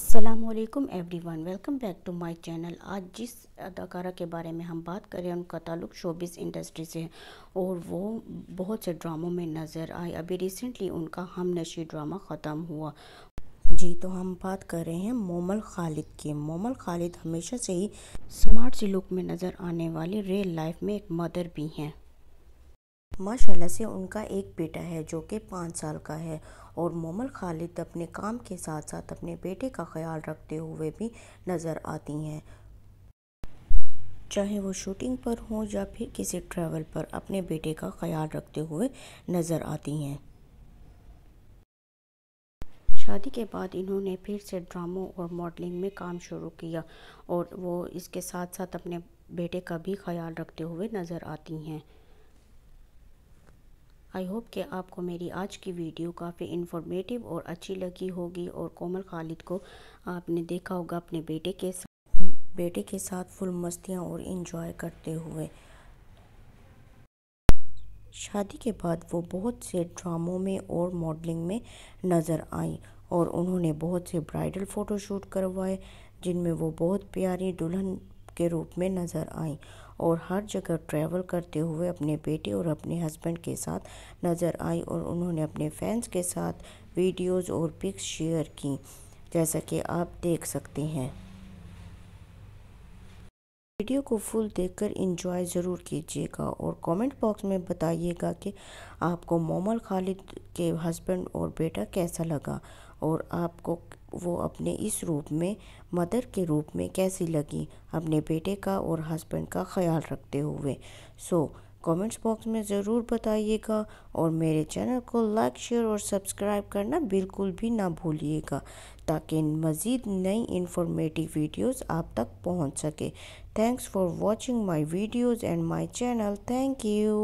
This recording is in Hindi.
Aslam everyone welcome back to my channel आज जिस अदाकारा के बारे में हम बात करें उनका ताल्लुक शोबिस इंडस्ट्री से और वो बहुत से ड्रामों में नज़र आए अभी रिसेंटली उनका हम नशी ड्रामा ख़त्म हुआ जी तो हम बात कर रहे हैं मोमल खालिद की मोमल खालिद हमेशा से ही स्मार्ट सी लुक में नज़र आने वाली रियल लाइफ में एक मदर भी हैं माशाल्लाह से उनका एक बेटा है जो कि पाँच साल का है और मोमल खालिद अपने काम के साथ साथ अपने बेटे का ख्याल रखते हुए भी नज़र आती हैं चाहे वो शूटिंग पर हों या फिर किसी ट्रैवल पर अपने बेटे का ख्याल रखते हुए नज़र आती हैं शादी के बाद इन्होंने फिर से ड्रामों और मॉडलिंग में काम शुरू किया और वो इसके साथ साथ अपने बेटे का भी ख्याल रखते हुए नज़र आती हैं आई होप कि आपको मेरी आज की वीडियो काफ़ी इन्फॉर्मेटिव और अच्छी लगी होगी और कोमल खालिद को आपने देखा होगा अपने बेटे के साथ बेटे के साथ फुल मस्तियाँ और इन्जॉय करते हुए शादी के बाद वो बहुत से ड्रामों में और मॉडलिंग में नज़र आई और उन्होंने बहुत से ब्राइडल फ़ोटोशूट करवाए जिनमें वो बहुत प्यारी दुल्हन के रूप में नज़र आईं और हर जगह ट्रैवल करते हुए अपने बेटे और अपने हस्बैंड के साथ नज़र आई और उन्होंने अपने फैंस के साथ वीडियोस और पिक्स शेयर की जैसा कि आप देख सकते हैं वीडियो को फुल देखकर एंजॉय ज़रूर कीजिएगा और कमेंट बॉक्स में बताइएगा कि आपको मोमल खालिद के हस्बैंड और बेटा कैसा लगा और आपको वो अपने इस रूप में मदर के रूप में कैसी लगी अपने बेटे का और हस्बैंड का ख्याल रखते हुए सो so, कमेंट्स बॉक्स में ज़रूर बताइएगा और मेरे चैनल को लाइक शेयर और सब्सक्राइब करना बिल्कुल भी ना भूलिएगा ताकि मज़ीद नई इन्फॉर्मेटिव वीडियोस आप तक पहुंच सके thanks for watching my videos and my channel thank you